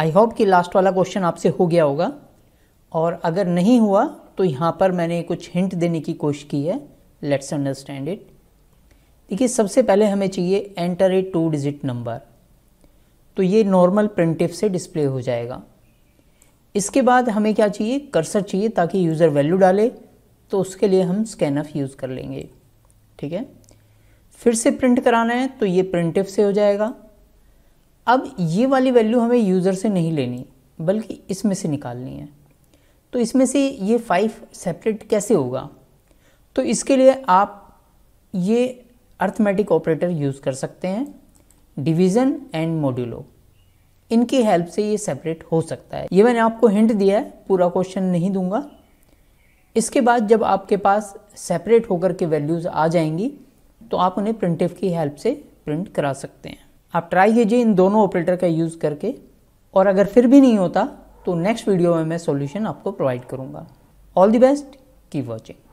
आई hope कि last वाला question आपसे हो गया होगा और अगर नहीं हुआ तो यहाँ पर मैंने कुछ हिंट देने की कोशिश की है लेट्स अंडरस्टैंड इट देखिए सबसे पहले हमें चाहिए enter a two digit number तो ये नॉर्मल प्रिंटिव से डिस्प्ले हो जाएगा इसके बाद हमें क्या चाहिए कर्सर चाहिए ताकि यूज़र वैल्यू डाले तो उसके लिए हम स्कैन ऑफ यूज़ कर लेंगे ठीक है फिर से प्रिंट कराना है तो ये प्रिंटिव से हो जाएगा अब ये वाली वैल्यू हमें यूज़र से नहीं लेनी बल्कि इसमें से निकालनी है तो इसमें से ये फाइव सेपरेट कैसे होगा तो इसके लिए आप ये अर्थमेटिक ऑपरेटर यूज़ कर सकते हैं डिवीज़न एंड मॉड्यूलो इनकी हेल्प से ये सेपरेट हो सकता है ये मैंने आपको हिंट दिया है पूरा क्वेश्चन नहीं दूंगा इसके बाद जब आपके पास सेपरेट होकर के वैल्यूज़ आ जाएंगी तो आप उन्हें प्रिंटिव की हेल्प से प्रिंट करा सकते हैं आप ट्राई कीजिए इन दोनों ऑपरेटर का यूज़ करके और अगर फिर भी नहीं होता तो नेक्स्ट वीडियो में मैं सॉल्यूशन आपको प्रोवाइड करूँगा all the best keep watching